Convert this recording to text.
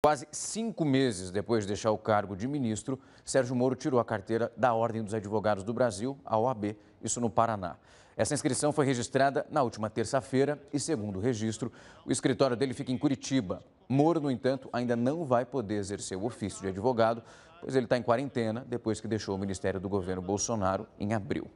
Quase cinco meses depois de deixar o cargo de ministro, Sérgio Moro tirou a carteira da Ordem dos Advogados do Brasil, a OAB, isso no Paraná. Essa inscrição foi registrada na última terça-feira e, segundo o registro, o escritório dele fica em Curitiba. Moro, no entanto, ainda não vai poder exercer o ofício de advogado, pois ele está em quarentena depois que deixou o Ministério do Governo Bolsonaro em abril.